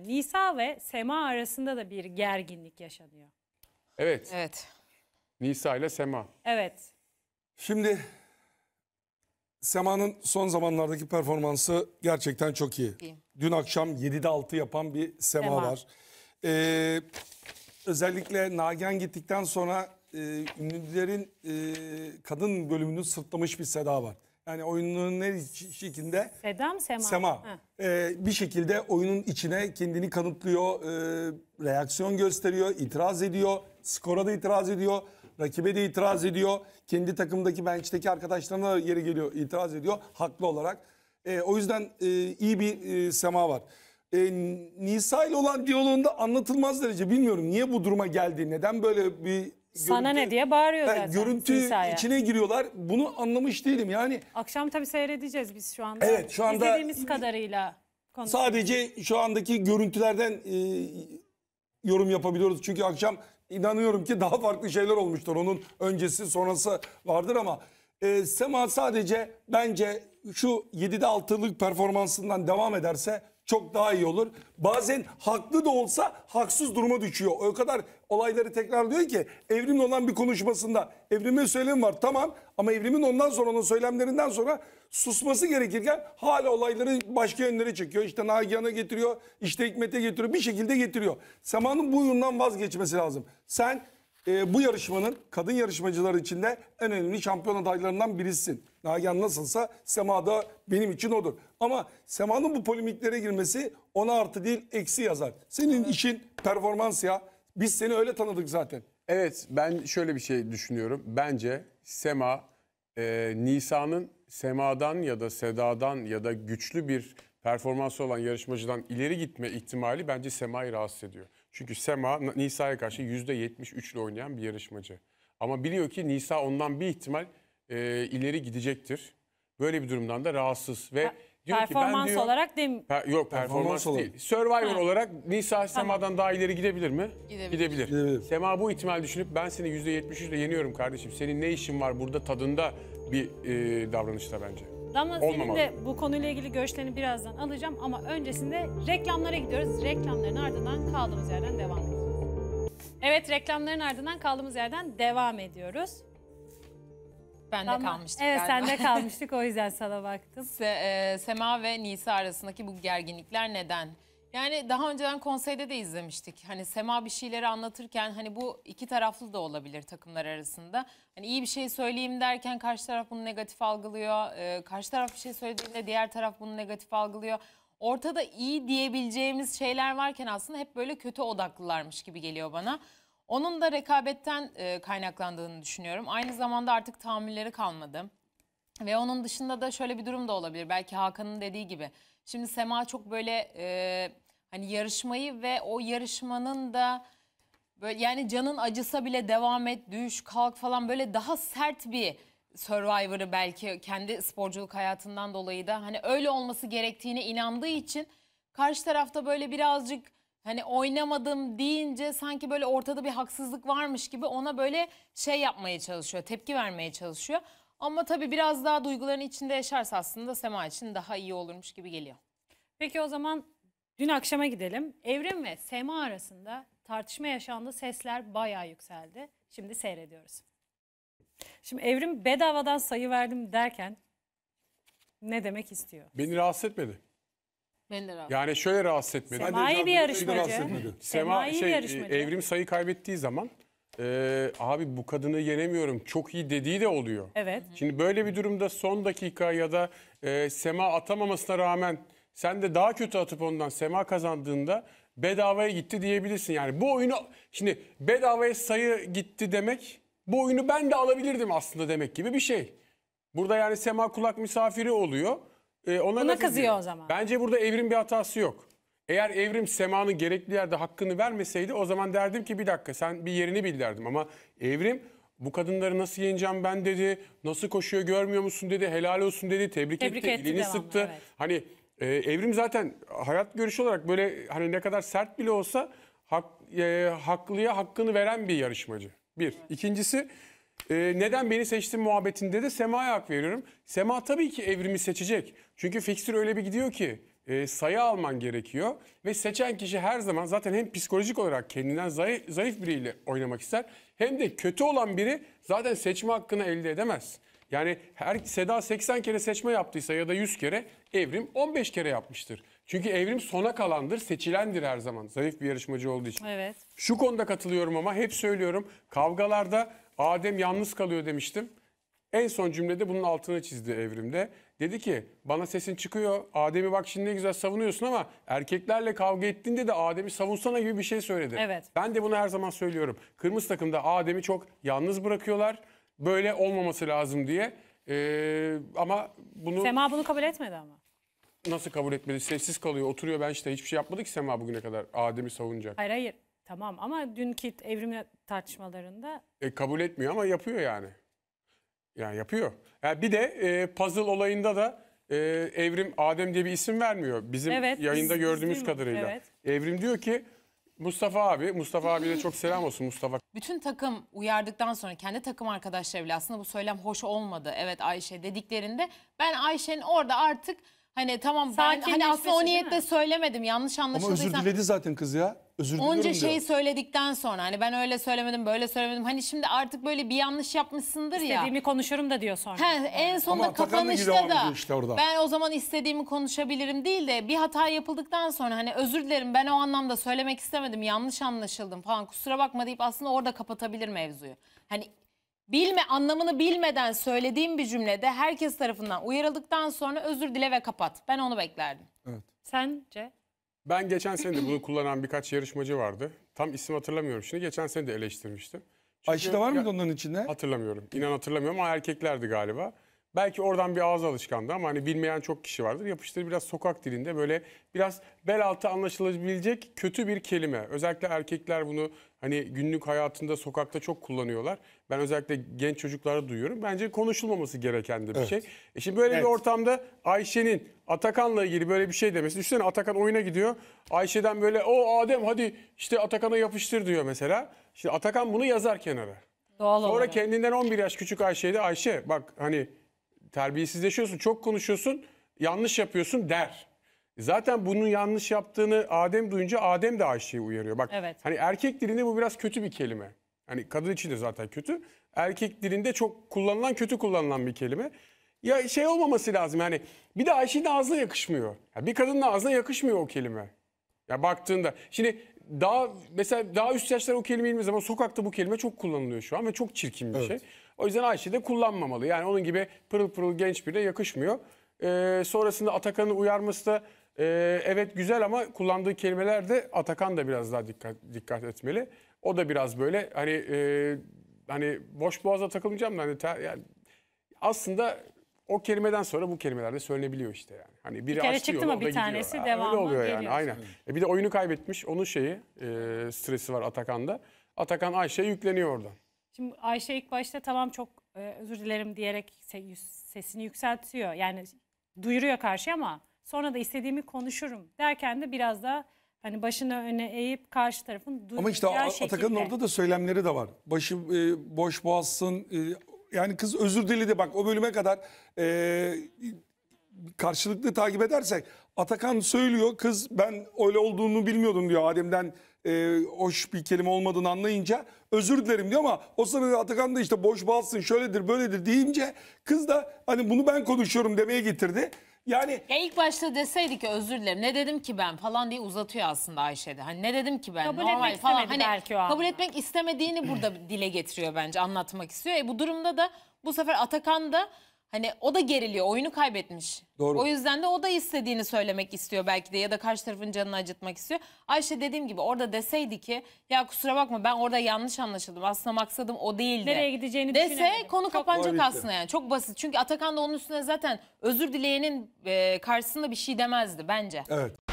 Nisa ve Sema arasında da bir gerginlik yaşanıyor. Evet. Evet. Nisa ile Sema. Evet. Şimdi Sema'nın son zamanlardaki performansı gerçekten çok iyi. İyi. Dün akşam 7'de 6 yapan bir Sema, Sema. var. Ee, özellikle Nagen gittikten sonra e, ünlülerin e, kadın bölümünü sırtlamış bir Seda var. Yani oyunun ne şekilde? Sedam, Sema. Sema. Ee, bir şekilde oyunun içine kendini kanıtlıyor, e, reaksiyon gösteriyor, itiraz ediyor, skora da itiraz ediyor, rakibe de itiraz ediyor. Kendi takımdaki bench'teki arkadaşlarına yeri geliyor, itiraz ediyor haklı olarak. E, o yüzden e, iyi bir e, Sema var. E, Nisa ile olan diyaloğunda anlatılmaz derece bilmiyorum niye bu duruma geldi, neden böyle bir sana görüntü, ne diye bağırıyor zaten. Görüntü Nisa'ya. içine giriyorlar. Bunu anlamış değilim yani. Akşam tabii seyredeceğiz biz şu anda. Evet şu anda. İzlediğimiz kadarıyla. Sadece şu andaki görüntülerden e, yorum yapabiliyoruz. Çünkü akşam inanıyorum ki daha farklı şeyler olmuştur. Onun öncesi sonrası vardır ama... E, Sema sadece bence şu 7'de 6'lık performansından devam ederse çok daha iyi olur. Bazen haklı da olsa haksız duruma düşüyor. O kadar olayları tekrarlıyor ki evrimle olan bir konuşmasında evrimin söylemi var tamam ama evrimin ondan sonra onun söylemlerinden sonra susması gerekirken hala olayları başka yönlere çekiyor. İşte Nagihan'a getiriyor, işte Hikmet'e getiriyor bir şekilde getiriyor. Sema'nın bu yundan vazgeçmesi lazım. Sen e, bu yarışmanın kadın yarışmacılar içinde en önemli şampiyon adaylarından birisin. Nagihan nasılsa Sema da benim için odur. Ama Sema'nın bu polemiklere girmesi ona artı değil eksi yazar. Senin işin performans ya. Biz seni öyle tanıdık zaten. Evet ben şöyle bir şey düşünüyorum. Bence Sema e, Nisa'nın Sema'dan ya da Seda'dan ya da güçlü bir performansı olan yarışmacıdan ileri gitme ihtimali bence Sema'yı rahatsız ediyor. Çünkü Sema Nisa'ya karşı %73 ile oynayan bir yarışmacı. Ama biliyor ki Nisa ondan bir ihtimal e, ileri gidecektir. Böyle bir durumdan da rahatsız ve ha, diyor performans ki ben diyor, olarak değil mi? Per, yok performans, performans değil. Olarak. Survivor ha. olarak Nisa tamam. Sema'dan daha ileri gidebilir mi? Gidebilir. gidebilir. Gidebilir. Sema bu ihtimal düşünüp ben seni %73 ile yeniyorum kardeşim. Senin ne işin var burada tadında bir e, davranışta bence. Damla senin de bu konuyla ilgili görüşlerini birazdan alacağım ama öncesinde reklamlara gidiyoruz. Reklamların ardından kaldığımız yerden devam ediyoruz. Evet reklamların ardından kaldığımız yerden devam ediyoruz. Ben de kalmıştık Evet galiba. de kalmıştık o yüzden sana baktım. Se- e, Sema ve Nisa arasındaki bu gerginlikler neden? Yani daha önceden konseyde de izlemiştik. Hani Sema bir şeyleri anlatırken hani bu iki taraflı da olabilir takımlar arasında. Hani iyi bir şey söyleyeyim derken karşı taraf bunu negatif algılıyor. Ee, karşı taraf bir şey söylediğinde diğer taraf bunu negatif algılıyor. Ortada iyi diyebileceğimiz şeyler varken aslında hep böyle kötü odaklılarmış gibi geliyor bana. Onun da rekabetten e, kaynaklandığını düşünüyorum. Aynı zamanda artık tahammülleri kalmadı. Ve onun dışında da şöyle bir durum da olabilir. Belki Hakan'ın dediği gibi. Şimdi Sema çok böyle... E, hani yarışmayı ve o yarışmanın da böyle yani canın acısa bile devam et, düş, kalk falan böyle daha sert bir Survivor'ı belki kendi sporculuk hayatından dolayı da hani öyle olması gerektiğine inandığı için karşı tarafta böyle birazcık hani oynamadım deyince sanki böyle ortada bir haksızlık varmış gibi ona böyle şey yapmaya çalışıyor, tepki vermeye çalışıyor. Ama tabii biraz daha duyguların içinde yaşarsa aslında Sema için daha iyi olurmuş gibi geliyor. Peki o zaman Dün akşama gidelim. Evrim ve Sema arasında tartışma yaşandı. Sesler bayağı yükseldi. Şimdi seyrediyoruz. Şimdi Evrim bedavadan sayı verdim derken ne demek istiyor? Beni rahatsız etmedi. Beni de rahatsız. Yani şöyle rahatsız etmedi. Semai bir yarışmacı. Sema bir şey, e, yarışmacı. Evrim sayı kaybettiği zaman e, abi bu kadını yenemiyorum çok iyi dediği de oluyor. Evet. Şimdi böyle bir durumda son dakika ya da e, Sema atamamasına rağmen sen de daha kötü atıp ondan sema kazandığında bedavaya gitti diyebilirsin. Yani bu oyunu şimdi bedavaya sayı gitti demek bu oyunu ben de alabilirdim aslında demek gibi bir şey. Burada yani sema kulak misafiri oluyor. Ee, ona Buna kızıyor o zaman. Bence burada evrim bir hatası yok. Eğer evrim semanın gerekli yerde hakkını vermeseydi o zaman derdim ki bir dakika sen bir yerini bil derdim. Ama evrim bu kadınları nasıl yeneceğim ben dedi. Nasıl koşuyor görmüyor musun dedi. Helal olsun dedi. Tebrik, Tebrik etti. etti ilini devamlı, sıktı. Evet. Hani e, evrim zaten hayat görüşü olarak böyle hani ne kadar sert bile olsa hak, e, haklıya hakkını veren bir yarışmacı. Bir. İkincisi e, neden beni seçtin muhabbetinde de Sema'ya hak veriyorum. Sema tabii ki evrimi seçecek. Çünkü fikstür öyle bir gidiyor ki e, sayı alman gerekiyor. Ve seçen kişi her zaman zaten hem psikolojik olarak kendinden zayıf, zayıf biriyle oynamak ister. Hem de kötü olan biri zaten seçme hakkını elde edemez. Yani her Seda 80 kere seçme yaptıysa ya da 100 kere Evrim 15 kere yapmıştır. Çünkü Evrim sona kalandır, seçilendir her zaman. Zayıf bir yarışmacı olduğu için. Evet. Şu konuda katılıyorum ama hep söylüyorum. Kavgalarda Adem yalnız kalıyor demiştim. En son cümlede bunun altını çizdi Evrim'de. Dedi ki bana sesin çıkıyor. Adem'i bak şimdi ne güzel savunuyorsun ama erkeklerle kavga ettiğinde de Adem'i savunsana gibi bir şey söyledi. Evet. Ben de bunu her zaman söylüyorum. Kırmızı takımda Adem'i çok yalnız bırakıyorlar böyle olmaması lazım diye. E, ama bunu Sema bunu kabul etmedi ama. nasıl kabul etmedi? Sessiz kalıyor, oturuyor. Ben işte hiçbir şey yapmadı ki Sema bugüne kadar. Adem'i savunacak. Hayır hayır. Tamam ama dünkü evrim tartışmalarında E, kabul etmiyor ama yapıyor yani. Yani yapıyor. Ya bir de e, puzzle olayında da e, Evrim Adem diye bir isim vermiyor. Bizim Evet, yayında biz- gördüğümüz duymadık, kadarıyla. evet. Evrim diyor ki Mustafa abi, Mustafa abi de çok selam olsun Mustafa. Bütün takım uyardıktan sonra kendi takım arkadaşları bile aslında bu söylem hoş olmadı. Evet Ayşe dediklerinde ben Ayşe'nin orada artık Hani tamam ben hani aslında o değil niyetle söylemedim yanlış Ama anlaşıldıysa. özür diledi zaten kız ya. Özür diliyorum Onca diyor. Şey söyledikten sonra hani ben öyle söylemedim böyle söylemedim. Hani şimdi artık böyle bir yanlış yapmışsındır ya. İstediğimi konuşurum da diyor sonra. He, en sonunda Ama da kapanışta da işte orada. ben o zaman istediğimi konuşabilirim değil de bir hata yapıldıktan sonra hani özür dilerim ben o anlamda söylemek istemedim yanlış anlaşıldım falan kusura bakma deyip aslında orada kapatabilir mevzuyu. Hani bilme anlamını bilmeden söylediğim bir cümlede herkes tarafından uyarıldıktan sonra özür dile ve kapat. Ben onu beklerdim. Evet. Sence? Ben geçen sene de bunu kullanan birkaç yarışmacı vardı. Tam isim hatırlamıyorum şimdi. Geçen sene de eleştirmiştim. Ayşe de var mıydı onların içinde? Hatırlamıyorum. İnan hatırlamıyorum ama erkeklerdi galiba. Belki oradan bir ağız alışkanlığı ama hani bilmeyen çok kişi vardır. Yapıştır biraz sokak dilinde böyle biraz bel altı anlaşılabilecek kötü bir kelime. Özellikle erkekler bunu hani günlük hayatında sokakta çok kullanıyorlar. Ben özellikle genç çocuklara duyuyorum. Bence konuşulmaması gereken de bir evet. şey. E şimdi böyle evet. bir ortamda Ayşe'nin Atakan'la ilgili böyle bir şey demesi. Düşünsene Atakan oyuna gidiyor. Ayşe'den böyle o Adem hadi işte Atakan'a yapıştır diyor mesela. Şimdi Atakan bunu yazar kenara. Doğal Sonra olarak. kendinden 11 yaş küçük Ayşe'ye de Ayşe bak hani terbiyesizleşiyorsun, çok konuşuyorsun, yanlış yapıyorsun der. Zaten bunun yanlış yaptığını Adem duyunca Adem de Ayşe'yi uyarıyor. Bak evet. hani erkek dilinde bu biraz kötü bir kelime. Hani kadın için de zaten kötü. Erkek dilinde çok kullanılan, kötü kullanılan bir kelime. Ya şey olmaması lazım yani bir de Ayşe'nin ağzına yakışmıyor. Ya bir kadının ağzına yakışmıyor o kelime. Ya baktığında. Şimdi daha mesela daha üst yaşlara o kelime bilmez ama sokakta bu kelime çok kullanılıyor şu an ve çok çirkin bir şey. O yüzden Ayşe de kullanmamalı. Yani onun gibi pırıl pırıl genç birine yakışmıyor. Ee, sonrasında Atakan'ı uyarması da e, evet güzel ama kullandığı kelimeler de Atakan da biraz daha dikkat dikkat etmeli. O da biraz böyle hani e, hani boş boğaza takılmayacağım da hani ter- yani aslında o kelimeden sonra bu kelimeler de söylenebiliyor işte yani. Hani biri bir kere açlıyor, çıktı mı bir tanesi yani devamlı Öyle oluyor yani aynen. E bir de oyunu kaybetmiş. Onun şeyi e, stresi var Atakan'da. Atakan Ayşe yükleniyor oradan. Şimdi Ayşe ilk başta tamam çok e, özür dilerim diyerek sesini yükseltiyor. Yani duyuruyor karşı ama sonra da istediğimi konuşurum derken de biraz da hani başını öne eğip karşı tarafın duyacağı Ama işte şekilde. Atakan'ın orada da söylemleri de var. Başı e, boş boğazsın, e, yani kız özür diledi bak o bölüme kadar e, karşılıklı takip edersek Atakan söylüyor kız ben öyle olduğunu bilmiyordum diyor Adem'den e, hoş bir kelime olmadığını anlayınca özür dilerim diyor ama o sırada Atakan da işte boş balsın şöyledir böyledir deyince kız da hani bunu ben konuşuyorum demeye getirdi. Yani Ya ilk başta deseydik ki özür dilerim ne dedim ki ben falan diye uzatıyor aslında Ayşe de. Hani ne dedim ki ben Kabul falan. istemedi hani belki o kabul etmek istemediğini burada dile getiriyor bence anlatmak istiyor. E bu durumda da bu sefer Atakan da Hani o da geriliyor, oyunu kaybetmiş. Doğru. O yüzden de o da istediğini söylemek istiyor belki de ya da karşı tarafın canını acıtmak istiyor. Ayşe dediğim gibi orada deseydi ki ya kusura bakma ben orada yanlış anlaşıldım. Aslında maksadım o değildi. Nereye gideceğini Dese konu kapanacak Tabii ki. aslında yani. Çok basit. Çünkü Atakan da onun üstüne zaten özür dileyenin karşısında bir şey demezdi bence. Evet.